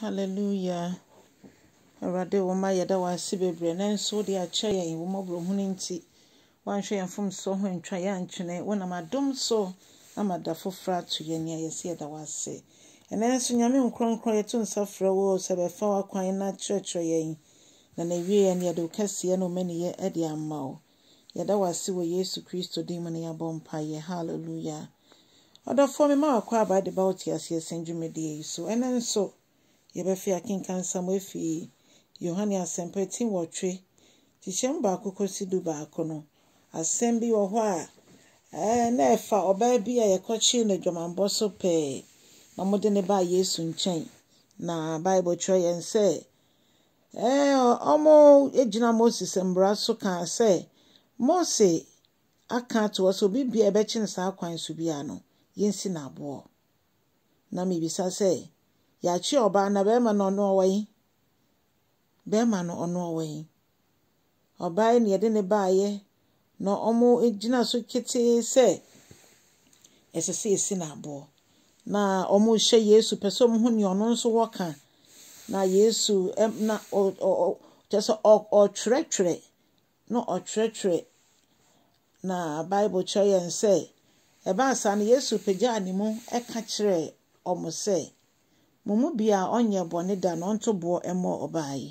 Hallelujah. Awurade wo mma yɛda w'ase bebree nanso wode akyɛ yɛn wo mmɔborɔhunu nti woanhwɛ yɛn mfomsoɔ ho ntwa yɛ antwene wonam adom so ama da foforɔ ato yɛn nea yɛsɛ yɛda w'ase ɛnɛ nso nyame nkronkron yɛto nsa frɛ wo sɛ bɛfa w'akwan na kyerɛkyerɛ yɛn na na wie yɛn yɛde wo kɛseɛ no maniyɛ de ama wo yɛda w'ase wɔ yesu kristo din mu na yɛabɔ mpayɛ halleluya ɔdɔfoɔ me ma wakɔ abaa de ba wo te aseɛ sɛn dwumadie yi so ɛnɛ nso yɛbɛfa akenkansam afiri yohane asɛmpɛti wɔtwe tihyɛm baako kɔsi du baako no asɛm bi wɔ hɔ a na ɛfa ɔbaa bi a yɛkɔkyee no adwamambɔ so pɛɛ na mode ne baa yesu nkyɛn na bible kyerɛ yɛn sɛ ɔmo egyina moses mbura so kaa sɛ mose aka ato hɔ sɛ obi bia ɛbɛkye no saa kwan so bia no yɛnsi n'aboɔ na mebisa sɛ yɛakye ɔbaa na bɛrima no ɔno ɔwɔ yi bɛrima no ɔno ɔwɔ yi ɔbaa yi na yɛde ne baayɛ na ɔmo gyina so ketee sɛ ɛsɛ sɛ esi n'aboɔ na ɔmo hyɛ yesu pɛ sɛ ɔmo ho nea ɔno nso wɔka na yesu ɛm na ɔ ɔ kyɛ sɛ ɔ ɔtwerɛtwerɛ na ɔtwerɛtwerɛ na bible kyerɛ yɛn sɛ ɛbaasa saa no yesu pɛgya ne mu ɛka kyerɛ ɔmo sɛ. mumu bia a ɔnyɛ bɔne da na ɔnto boɔ mmɔ ɔbaa yi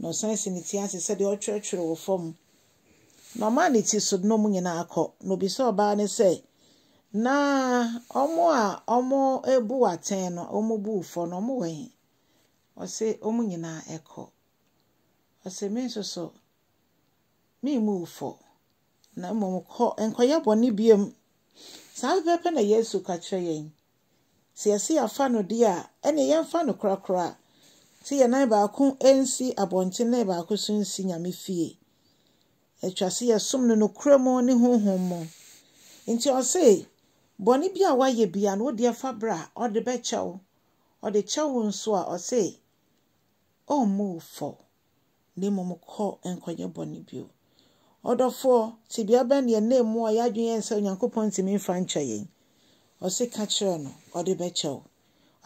na ɔsan si ne ti ase deɛ ɔtwerɛtwerɛ wɔ fam na ɔmaa ne ti so na ɔmo nyinaa kɔ na obi sɛ ɔbaa ne sɛ na ɔmo a ɔmo ebu atɛn no ɔmo bu fɔ no ɔmo wɔ yi ɔmo nyinaa ɛkɔ ɔsi mi nsoso so mi mu fɔ na mmom kɔ nkɔyɛ bɔne biem saa pɛpɛpɛ na yesu ka kyerɛ yɛn. Si yɛsi afa no deɛ a ɛna yɛmfa no korakora sɛ yɛn nan baako nsi abɔnten nan baako so nsi nyame fie atwa sɛ yɛsom no nokora mu ne honhom mu nti ɔse bɔne bi a wayɛ bia no wodeɛ fa bra ɔde bɛkyɛw ɔde kyɛw nso a ɔse ɔmmu fɔ na mmom kɔ nkɔnyɛ bɔne bio ɔdɔfoɔ tibea bɛn yɛn nan mu a yɛadwene yɛn sɛ onyankopɔn ntumi mfa nkyɛ yɛn ɔsi ka kyerɛ no ɔde bɛkyɛ wo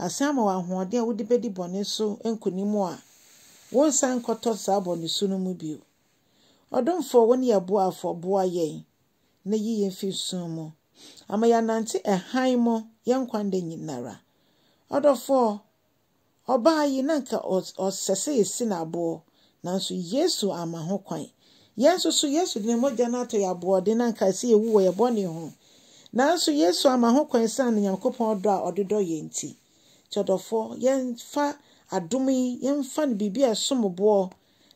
asan ama wɔn ahoɔden a wɔde bɛdi bɔne so nkunim a wɔn nsan saa bɔne so no mu bio ɔdomfoɔ wɔn yɛ boafo boa yɛn na yi yɛn fi sun mu ama yɛanante ɛhan mu yɛn kwan de nyinara ɔdɔfoɔ ɔbaa yi na nka ɔsɛsɛ esi n'aboɔ nanso yesu ama ho kwan yɛn nso so yesu de ne mogya no atɔ yɛ aboɔden na nka esi ewu wɔ yɛ bɔne ho. nanso yesu ama ho kwan sɛ ne nyankopɔn ɔdɔ a ɔde dɔ yɛn nti kyɛdɔfo yɛmfa adom yi yɛmfa no biribi a ɛsom boɔ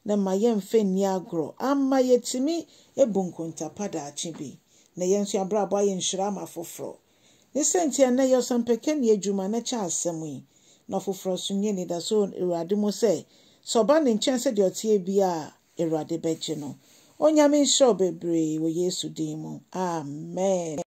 na ma yɛmfa nni agorɔ ama yɛtumi ebu nkontapa daakye bi na yɛn nso abrabɔ ayɛ nhyira ama foforɔ ne sɛnti ɛnɛ yɛ ɔsɛmpɛkɛ ne adwuma na kyɛ asɛm yi na foforɔ so nyɛ nida so awurade mu sɛ sɛ ɔba ne nkyɛn sɛdeɛ ɔteɛ bi a awurade bɛgye no onyame nhyɛ bebree wɔ yesu din mu amen